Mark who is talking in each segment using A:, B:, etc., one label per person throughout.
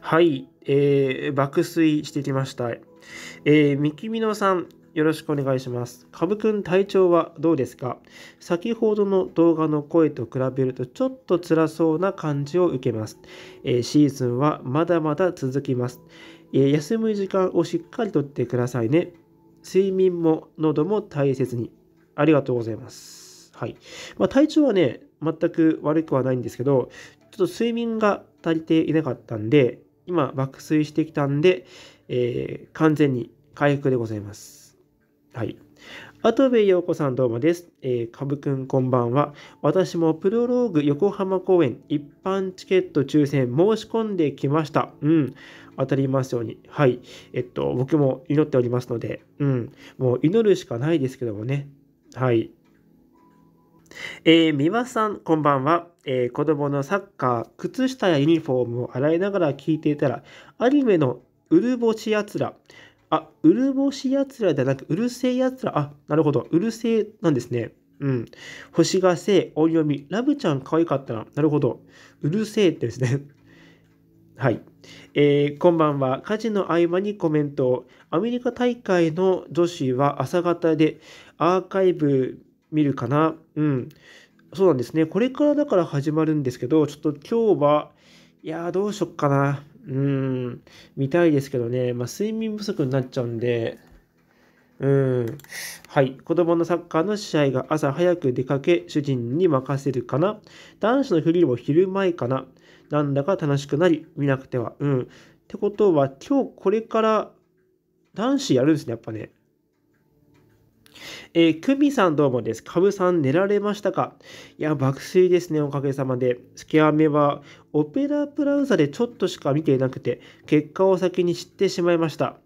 A: はい、えー、爆睡してきました。えー、三木美濃さん、よろしくお願いします。かぶくん体調はどうですか先ほどの動画の声と比べるとちょっと辛そうな感じを受けます。えー、シーズンはまだまだ続きます。えー、休む時間をしっかりとってくださいね。睡眠も喉も大切に。ありがとうございます。はい。まあ、体調はね、全く悪くはないんですけど、ちょっと睡眠が足りていなかったんで、今爆睡してきたんで、えー、完全に回復でございます。はい。跡部陽子さんどうもです。えー、かぶくんこんばんは。私もプロローグ横浜公演一般チケット抽選申し込んできました。うん。当たりますように。はい。えっと、僕も祈っておりますので、うん。もう祈るしかないですけどもね。はい。えー、三輪さん、こんばんは。えー、子供のサッカー、靴下やユニフォームを洗いながら聞いていたら、アニメのうるぼしやつら、あ、うるぼしやつらではなく、うるせえやつら、あ、なるほど、うるせえなんですね。うん。星がせえ、音読み、ラブちゃん可愛かったな。なるほど。うるせえってですね。はい。えー、こんばんは。家事の合間にコメント。アメリカ大会の女子は朝方でアーカイブ見るかな。うん。そうなんですね。これからだから始まるんですけど、ちょっと今日は、いやーどうしよっかな。うん、見たいですけどね。まあ、睡眠不足になっちゃうんで、うん。はい。子供のサッカーの試合が朝早く出かけ、主人に任せるかな。男子のフリーも昼前かな。なんだか楽しくなり、見なくては。うん。ってことは、今日これから男子やるんですね、やっぱね。えー、クミさんどうもです。カブさん寝られましたかいや、爆睡ですね、おかげさまで。スケアメはオペラブラウザでちょっとしか見ていなくて、結果を先に知ってしまいました。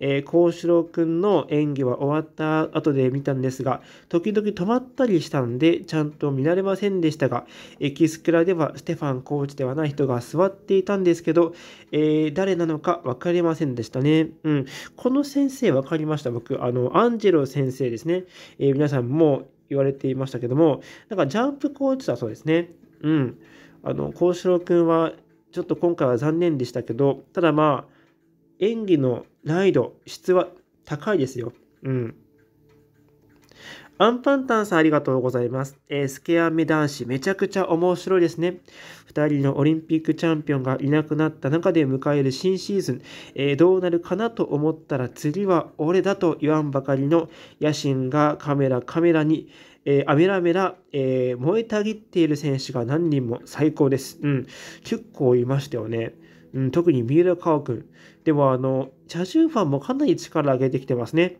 A: えー、幸四郎くんの演技は終わった後で見たんですが、時々止まったりしたんで、ちゃんと見られませんでしたが、エキスクラではステファンコーチではない人が座っていたんですけど、えー、誰なのかわかりませんでしたね。うん。この先生わかりました、僕。あの、アンジェロ先生ですね。えー、皆さんも言われていましたけども、なんかジャンプコーチだそうですね。うん。あの幸四郎君はちょっと今回は残念でしたけどただまあ演技の難易度質は高いですようんアンパンタンさんありがとうございます。えー、スケアメ男子、めちゃくちゃ面白いですね。2人のオリンピックチャンピオンがいなくなった中で迎える新シーズン、えー、どうなるかなと思ったら次は俺だと言わんばかりの野心がカメラカメラに、えー、ラ・メラえー、燃えたぎっている選手が何人も最高です。うん、結構いましたよね。うん、特に三浦佳生君。でも、あの、チャジュンファンもかなり力上げてきてますね。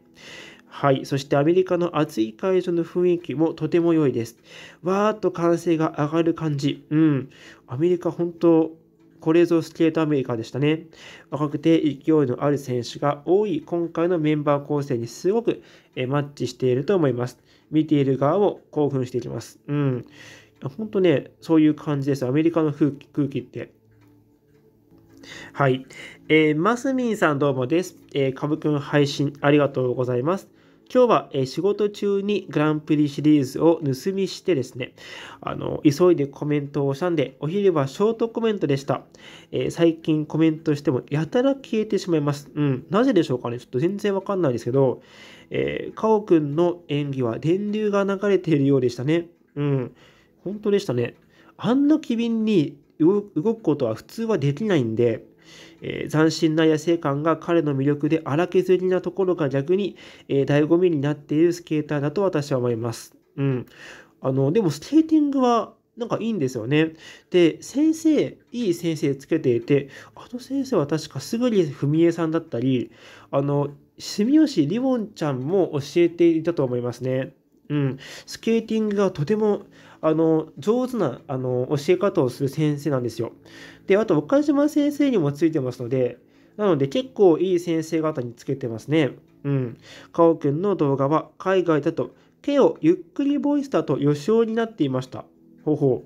A: はい。そしてアメリカの熱い会場の雰囲気もとても良いです。わーっと歓声が上がる感じ。うん。アメリカ本当、これぞスケートアメリカでしたね。若くて勢いのある選手が多い今回のメンバー構成にすごくマッチしていると思います。見ている側を興奮していきます。うん。本当ね、そういう感じです。アメリカの空気空気って。はい。えー、マスミンさんどうもです。えー、かぶくん配信ありがとうございます。今日は、え仕事中にグランプリシリーズを盗みしてですね、あの、急いでコメントをしたんで、お昼はショートコメントでした。えー、最近コメントしてもやたら消えてしまいます。うん、なぜでしょうかねちょっと全然わかんないですけど、えー、カオくんの演技は電流が流れているようでしたね。うん、本当でしたね。あんな機敏に動くことは普通はできないんで、えー、斬新な野生感が彼の魅力で荒削りなところが逆に、えー、醍醐味になっているスケーターだと私は思います。うん。あの、でもスケーティングはなんかいいんですよね。で、先生、いい先生つけていて、あの先生は確かすぐに文江さんだったり、あの、住吉リボンちゃんも教えていたと思いますね。うん。スケーティングがとても、あの上手なあの教え方をする先生なんですよ。であと岡島先生にもついてますのでなので結構いい先生方につけてますね。うん。かおくんの動画は海外だと、毛をゆっくりボイスだと予想になっていました。ほほ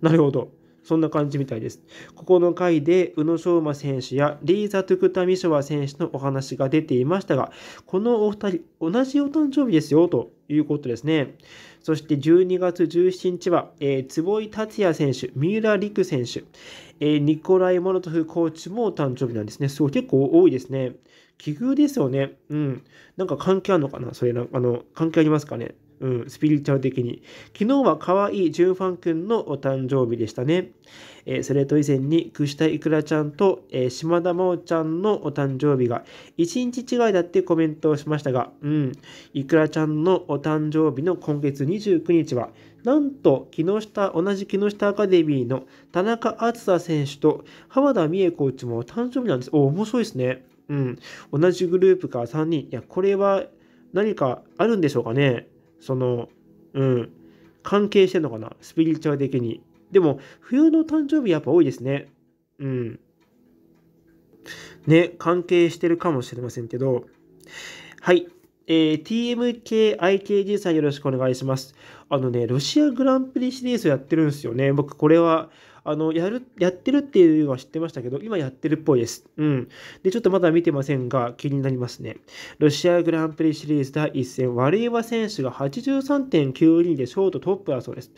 A: う。なるほど。そんな感じみたいです。ここの回で宇野昌磨選手やリーザ・トゥクタ・ミショワ選手のお話が出ていましたが、このお二人、同じお誕生日ですよということですね。そして12月17日は、えー、坪井達也選手、三浦璃来選手、えー、ニコライ・モロトフコーチもお誕生日なんですね。すごい結構多いですね。奇遇ですよね。うん。なんか関係あるのかなそれな、あの、関係ありますかねうん、スピリチュアル的に。昨日は可愛いジュンファン君のお誕生日でしたね。えー、それと以前に、くしたいくらちゃんと、えー、島田真央ちゃんのお誕生日が1日違いだってコメントをしましたが、うん、いくらちゃんのお誕生日の今月29日は、なんと、木下、同じ木下アカデミーの田中篤選手と浜田美恵コーチも誕生日なんです。お、面白いですね。うん、同じグループから3人。いや、これは何かあるんでしょうかね。その、うん、関係してんのかな、スピリチュアル的に。でも、冬の誕生日やっぱ多いですね。うん。ね、関係してるかもしれませんけど。はい。えー、TMKIKG さんよろしくお願いします。あのね、ロシアグランプリシリーズやってるんですよね。僕、これはあの、やる、やってるっていうのは知ってましたけど、今やってるっぽいです。うん。で、ちょっとまだ見てませんが、気になりますね。ロシアグランプリシリーズ第1戦、ワリエワ選手が83.92でショートトップだそうです。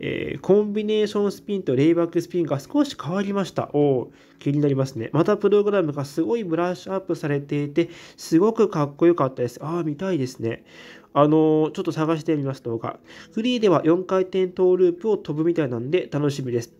A: えー、コンビネーションスピンとレイバックスピンが少し変わりました。お気になりますね。またプログラムがすごいブラッシュアップされていて、すごくかっこよかったです。ああ、見たいですね。あのー、ちょっと探してみます動画。フリーでは4回転トーループを飛ぶみたいなんで楽しみです。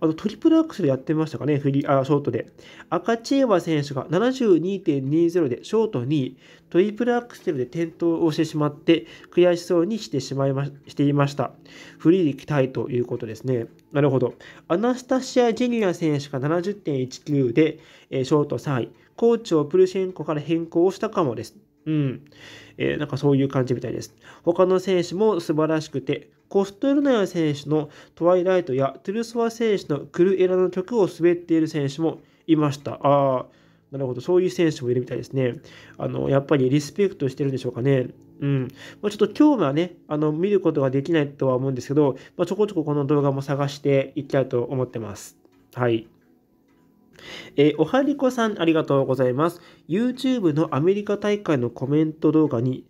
A: あの、トリプルアクセルやってましたかね、フリー、あ、ショートで。赤チエワ選手が72.20でショート2位、トリプルアクセルで転倒をしてしまって、悔しそうにしてしまいま、していました。フリーで行きたいということですね。なるほど。アナスタシア・ジェニア選手が70.19で、えー、ショート3位。コーチをプルシェンコから変更をしたかもです。うん。えー、なんかそういう感じみたいです。他の選手も素晴らしくて、コストルナヤ選手のトワイライトやトゥルソワ選手のクルエラの曲を滑っている選手もいました。ああ、なるほど。そういう選手もいるみたいですね。あの、やっぱりリスペクトしてるんでしょうかね。うん。まあ、ちょっと今日はね、あの、見ることができないとは思うんですけど、まあ、ちょこちょここの動画も探していきたいと思ってます。はい。えー、おはりこさん、ありがとうございます。YouTube のアメリカ大会のコメント動画に、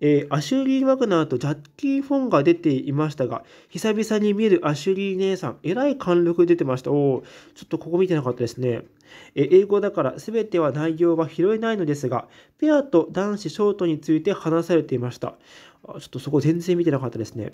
A: えー、アシュリー・ワグナーとジャッキー・フォンが出ていましたが、久々に見るアシュリー姉さん、えらい貫禄出てました。おちょっとここ見てなかったですね。えー、英語だから全ては内容は拾えないのですが、ペアと男子ショートについて話されていました。あちょっとそこ全然見てなかったですね。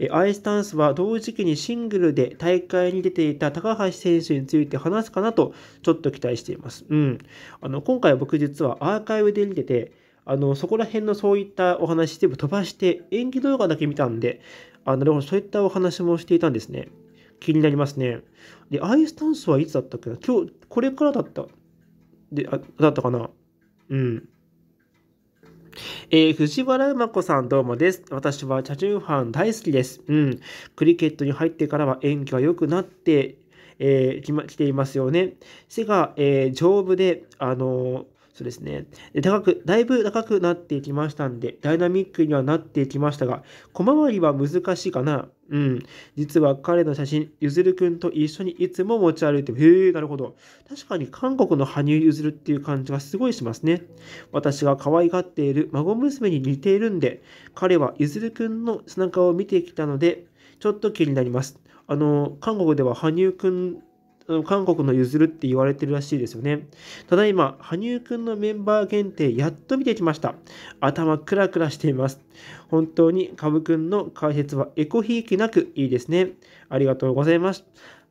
A: えアイスタンスは同時期にシングルで大会に出ていた高橋選手について話すかなとちょっと期待しています。うん。あの、今回僕実はアーカイブで見てて、あの、そこら辺のそういったお話全部飛ばして演技動画だけ見たんで、あなるほど、そういったお話もしていたんですね。気になりますね。で、アイスタンスはいつだったっけな今日、これからだった。で、あだったかなうん。えー、藤原馬子さんどうもです。私はチャチュンファン大好きです。うん。クリケットに入ってからは演技が良くなって、えー、きま、来ていますよね。背が、えー、丈夫で、あのそうですね。で高く、だいぶ高くなってきましたんで、ダイナミックにはなってきましたが、小回りは難しいかな。うん。実は彼の写真、ゆずるくんと一緒にいつも持ち歩いてる。へえ、なるほど。確かに韓国の羽生結弦っていう感じがすごいしますね。私が可愛がっている孫娘に似ているんで、彼はゆずるくんの背中を見てきたので、ちょっと気になります。あの、韓国では羽生くん韓国の譲るって言われてるらしいですよね。ただいま、羽生くんのメンバー限定、やっと見てきました。頭クラクラしています。本当に、カブくんの解説はエコひいきなくいいですね。ありがとうございます。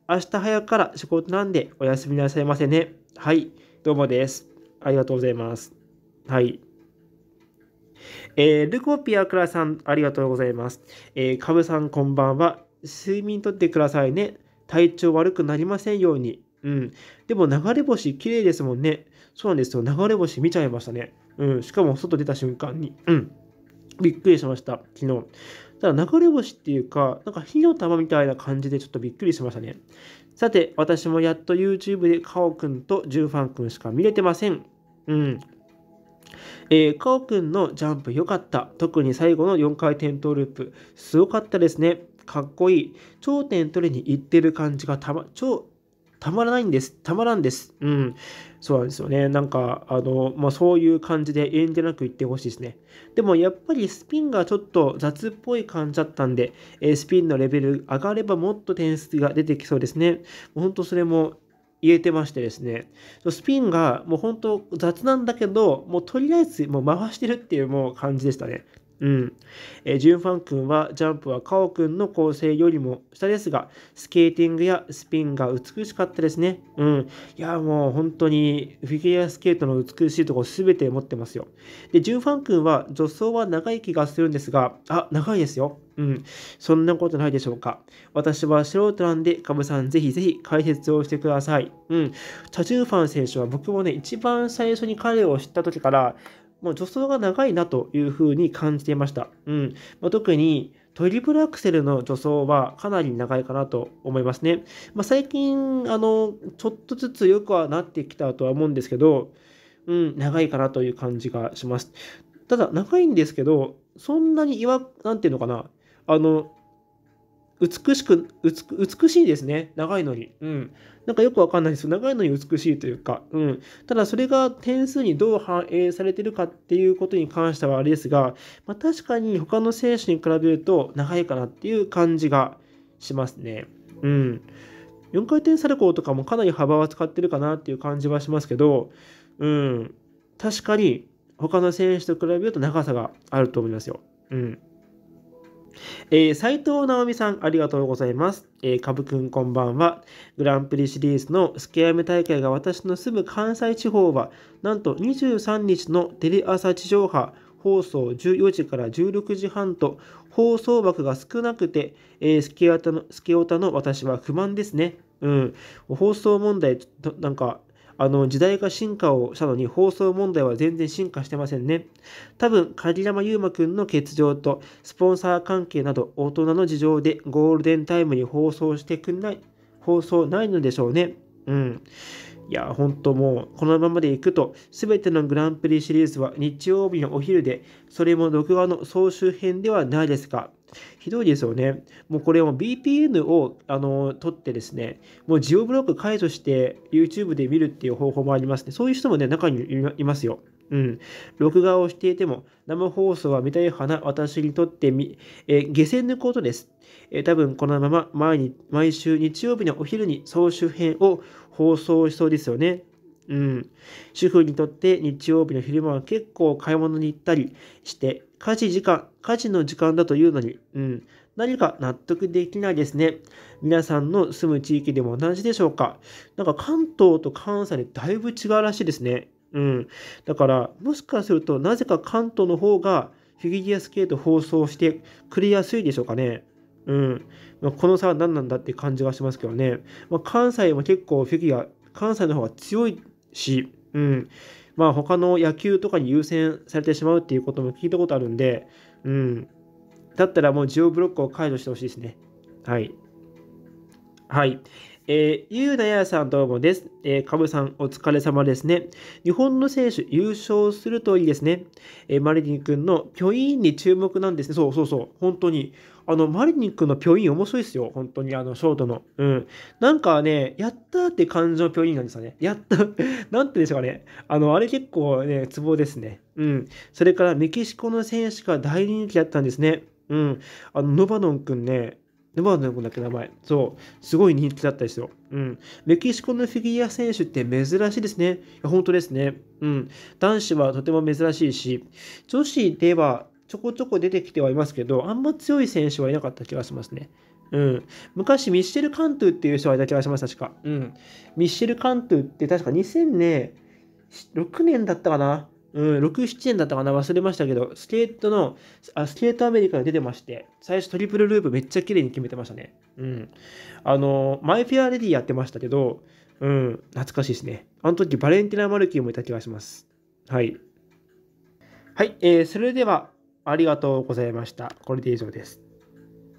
A: 明日早くから仕事なんでおやすみなさいませね。はい、どうもです。ありがとうございます。はい。えー、ルコピアクラさん、ありがとうございます。えー、カブさん、こんばんは。睡眠とってくださいね。体調悪くなりませんように。うん。でも流れ星綺麗ですもんね。そうなんですよ。流れ星見ちゃいましたね。うん。しかも外出た瞬間に。うん。びっくりしました。昨日。ただ流れ星っていうか、なんか火の玉みたいな感じでちょっとびっくりしましたね。さて、私もやっと YouTube でカオくんとジュンファンくんしか見れてません。うん。えー、カオくんのジャンプ良かった。特に最後の4回転トーループ。すごかったですね。かっこいい、頂点取りに行ってる感じがたま、超、たまらないんです。たまらんです。うん。そうなんですよね。なんか、あの、まあ、そういう感じで遠慮なく言ってほしいですね。でも、やっぱりスピンがちょっと雑っぽい感じだったんで、えー、スピンのレベル上がればもっと点数が出てきそうですね。ほんとそれも言えてましてですね、スピンがもうほんと雑なんだけど、もうとりあえずもう回してるっていうもう感じでしたね。うん。えー、ジュンファン君はジャンプはカオ君の構成よりも下ですが、スケーティングやスピンが美しかったですね。うん。いや、もう本当にフィギュアスケートの美しいところ全て持ってますよ。で、ジュンファン君は助走は長い気がするんですが、あ、長いですよ。うん。そんなことないでしょうか。私は素人なんで、カブさんぜひぜひ解説をしてください。うん。チャ・ジュンファン選手は僕もね、一番最初に彼を知った時から、もう助走が長いなというふうに感じていました。うんまあ、特にトリプルアクセルの助走はかなり長いかなと思いますね。まあ、最近、あの、ちょっとずつ良くはなってきたとは思うんですけど、うん、長いかなという感じがします。ただ、長いんですけど、そんなに違和、なんていうのかな、あの、美しく、美しいですね。長いのに。うん。なんかよくわかんないですよ。長いのに美しいというか、うん。ただそれが点数にどう反映されてるかっていうことに関してはあれですが、まあ、確かに他の選手に比べると長いかなっていう感じがしますね。うん。4回転サルコーとかもかなり幅は使ってるかなっていう感じはしますけど、うん。確かに他の選手と比べると長さがあると思いますよ。うん。えー、斉藤直美さん、ありがとうございます。えー、くんこんばんは。グランプリシリーズのスケアメ大会が私の住む関西地方は、なんと23日のテレ朝地上波放送14時から16時半と、放送枠が少なくて、えー、スケオタの、の私は不満ですね。うん。放送問題、なんか、あの、時代が進化をしたのに放送問題は全然進化してませんね。多分、狩山優馬くんの欠場と、スポンサー関係など、大人の事情でゴールデンタイムに放送してくんない、放送ないのでしょうね。うん。いや、本当もう、このままでいくと、すべてのグランプリシリーズは日曜日のお昼で、それも録画の総集編ではないですか。ひどいですよね。もうこれも BPN をあの取ってですね、もうジオブロック解除して YouTube で見るっていう方法もありますね。そういう人もね、中にいますよ。うん。録画をしていても、生放送は見たい花、私にとってみ、えー、下船のことです。えー、多分このまま毎に毎週日曜日のお昼に総集編を放送しそうですよね。うん。主婦にとって日曜日の昼間は結構買い物に行ったりして、家事時間、家事の時間だというのに、うん。何か納得できないですね。皆さんの住む地域でも同じでしょうか。なんか関東と関西でだいぶ違うらしいですね。うん、だからもしかするとなぜか関東の方がフィギュアスケート放送してくれやすいでしょうかね。うんまあ、この差は何なんだって感じがしますけどね。まあ、関西も結構フィギュア、関西の方が強いし、うん。まあ他の野球とかに優先されてしまうっていうことも聞いたことあるんで、うん。だったらもうジオブロックを解除してほしいですね。はい。はい。えー、ゆうなやさんどうもです。えー、かぶさんお疲れ様ですね。日本の選手優勝するといいですね。えー、マリニン君のピョインに注目なんですね。そうそうそう、本当に。あの、マリニン君のピョイン面白いですよ。本当に、あの、ショートの。うん。なんかね、やったーって感じのピョインなんですよね。やった。なんてでしょうかね。あの、あれ結構ね、ツボですね。うん。それからメキシコの選手が大人気だったんですね。うん。あの、ノバノン君ね、で、まだなんだけ、名前。そう。すごい人気だったですよ。うん。メキシコのフィギュア選手って珍しいですね。いや本当ですね。うん。男子はとても珍しいし、女子ではちょこちょこ出てきてはいますけど、あんま強い選手はいなかった気がしますね。うん、昔、ミッシェル・カントゥっていう人がいた気がします、確か。うん、ミッシェル・カントゥって確か2006年だったかな。うん、6、7年だったかな忘れましたけど、スケートの、あスケートアメリカが出てまして、最初トリプルループめっちゃ綺麗に決めてましたね。うん。あの、マイフェアレディやってましたけど、うん、懐かしいですね。あの時バレンティナ・マルキーもいた気がします。はい。はい、えー、それでは、ありがとうございました。これで以上です。